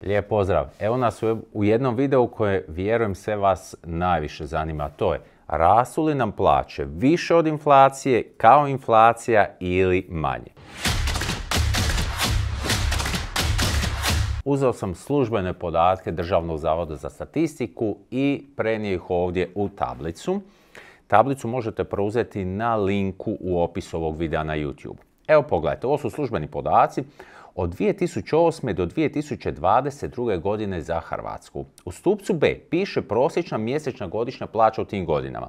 Lijep pozdrav. Evo nas u jednom videu koje vjerujem sve vas najviše zanima. To je rasu li nam plaće više od inflacije kao inflacija ili manje. Uzeo sam službene podatke Državnog zavoda za statistiku i prenio ih ovdje u tablicu. Tablicu možete preuzeti na linku u opisu ovog videa na YouTube. Evo pogledajte, ovo su službeni podaci od 2008. do 2022. godine za Hrvatsku. U stupcu B piše prosječna mjesečna godišnja plaća u tim godinama.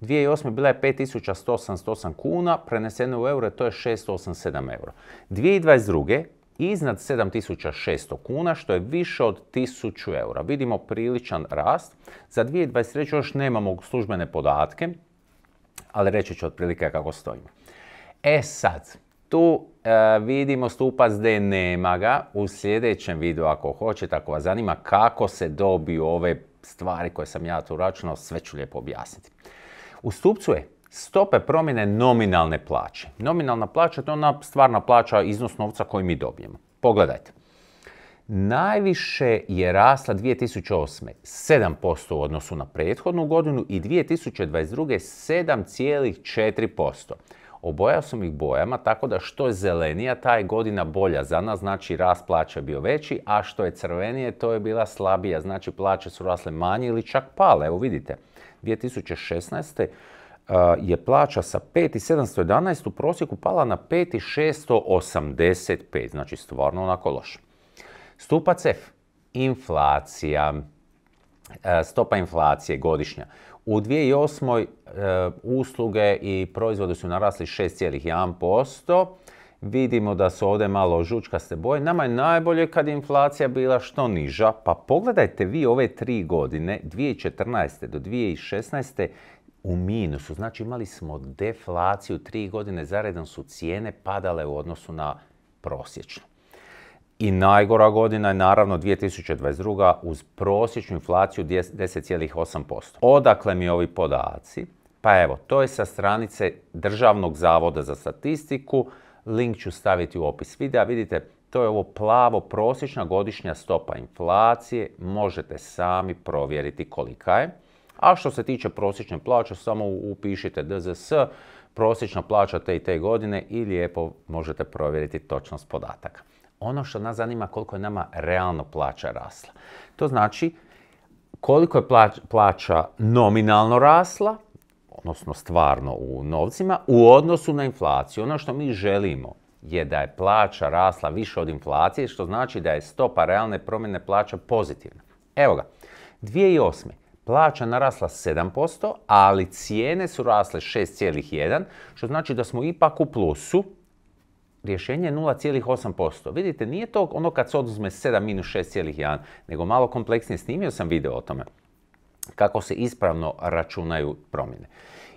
2008. bila je 5188 kuna, preneseno u euro, to je 687 euro. 2022. iznad 7600 kuna, što je više od 1000 euro. Vidimo priličan rast. Za 2023. još nemamo službene podatke, ali reći ću otprilike kako stojimo. E sad, tu e, vidimo stupac D, nema ga. U sljedećem videu, ako hoćete, ako vas zanima kako se dobiju ove stvari koje sam ja tu računao, sve ću lijepo objasniti. U stupcu je stope promjene nominalne plaće. Nominalna plaća to je ona stvarna plaća, iznos novca koji mi dobijemo. Pogledajte. Najviše je rasla 2008. 7% u odnosu na prethodnu godinu i 2022. 7,4%. Obojao sam ih bojama tako da što je zelenija, ta je godina bolja za nas, znači rast plaća je bio veći, a što je crvenije, to je bila slabija, znači plaće su rasle manje ili čak pale, evo vidite. 2016. Eh, je plaća sa 5.711 u prosjeku pala na 5.685, znači stvarno onako loš. Stupac F, inflacija, eh, stopa inflacije godišnja. U 2008. E, usluge i proizvodi su narasli 6,1%. Vidimo da su ovdje malo žučkaste boje. Nama je najbolje kad je inflacija bila što niža. Pa pogledajte vi ove tri godine, 2014. do 2016. u minusu. Znači imali smo deflaciju, tri godine zaredom su cijene padale u odnosu na prosječno. I najgora godina je naravno 2022. uz prosječnu inflaciju 10,8%. Odakle mi ovi podaci? Pa evo, to je sa stranice Državnog zavoda za statistiku. Link ću staviti u opis videa. Vidite, to je ovo plavo prosječna godišnja stopa inflacije. Možete sami provjeriti kolika je. A što se tiče prosječne plaće, samo upišite DZS, prosječna plaća te i te godine i lijepo možete provjeriti točnost podataka. Ono što nas zanima koliko je nama realno plaća rasla. To znači koliko je plaća nominalno rasla, odnosno stvarno u novcima, u odnosu na inflaciju. Ono što mi želimo je da je plaća rasla više od inflacije, što znači da je stopa realne promjene plaća pozitivna. Evo ga, 2008. Plaća narasla 7%, ali cijene su rasle 6,1, što znači da smo ipak u plusu rješenje je 0,8%. Vidite, nije to ono kad se oduzme 7 minus 6,1, nego malo kompleksnije snimio sam video o tome kako se ispravno računaju promjene.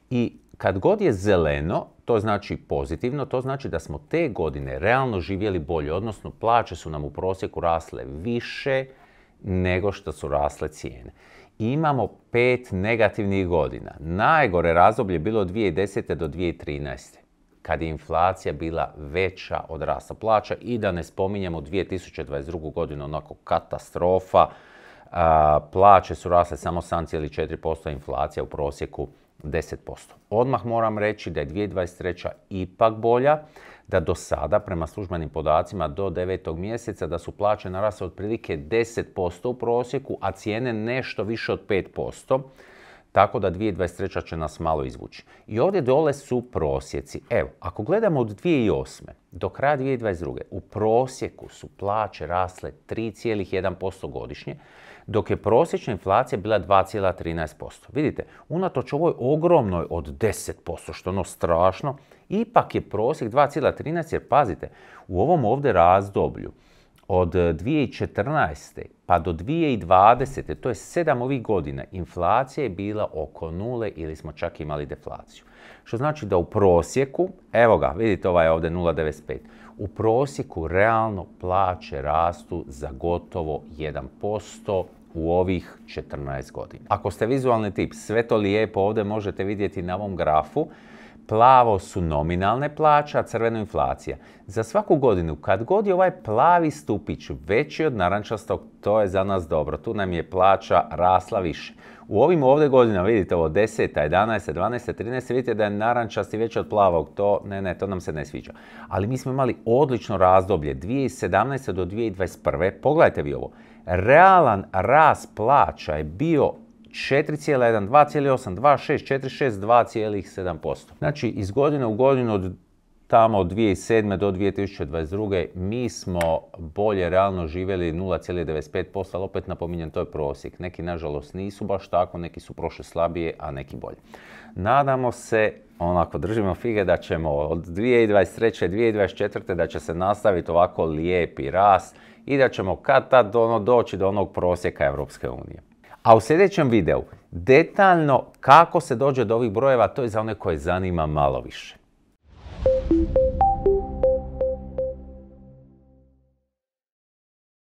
I kad god je zeleno, to znači pozitivno, to znači da smo te godine realno živjeli bolje, odnosno plaće su nam u prosjeku rasle više nego što su rasle cijene. Imamo pet negativnih godina. Najgore razdoblje je bilo od 2010. do 2013 kad je inflacija bila veća od rasta plaća i da ne spominjemo 2022. godinu onako katastrofa. Plaće su rasle samo 7,4%, inflacija u prosjeku 10%. Odmah moram reći da je 2023. ipak bolja, da do sada, prema službenim podacima, do 9. mjeseca da su plaće narasle otprilike 10% u prosjeku, a cijene nešto više od 5%. Tako da 2023. će nas malo izvući. I ovdje dole su prosjeci. Evo, ako gledamo od 2008. do kraja 2022. u prosjeku su plaće rasle 3,1% godišnje, dok je prosječna inflacija bila 2,13%. Vidite, unatoč ovoj ogromnoj od 10%, što ono strašno, ipak je prosjek 2,13% jer pazite, u ovom ovdje razdoblju od 2014. Eh, pa do 2020. to je sedam ovih godina, inflacija je bila oko nule ili smo čak imali deflaciju. Što znači da u prosjeku, evo ga, vidite ovaj ovdje 0,95, u prosjeku realno plaće rastu za gotovo 1% u ovih 14 godina. Ako ste vizualni tip, sve to lijepo ovdje možete vidjeti na ovom grafu, Plavo su nominalne plaće, a crveno inflacija. Za svaku godinu, kad god je ovaj plavi stupić veći od narančastog, to je za nas dobro. Tu nam je plaća rasla više. U ovim ovdje godinama, vidite ovo 10, 11, 12, 13, vidite da je narančasti veći od plavog. To, ne, ne, to nam se ne sviđa. Ali mi smo imali odlično razdoblje 2017. do 2021. Pogledajte vi ovo. Realan rast plaća je bio 4,1, 2,8, 2,6, 4,6, 2,7%. Znači iz godine u godinu od tamo od 2007. do 2022. mi smo bolje realno živjeli 0,95%, ali opet napominjem, to je prosjek. Neki, nažalost, nisu baš tako, neki su prošli slabije, a neki bolje. Nadamo se, onako držimo fige, da ćemo od 2023. 2024. da će se nastaviti ovako lijepi rast i da ćemo kad tad ono doći do onog prosjeka Europske unije. A u sljedećem videu detaljno kako se dođe do ovih brojeva, to je za one koje zanima malo više.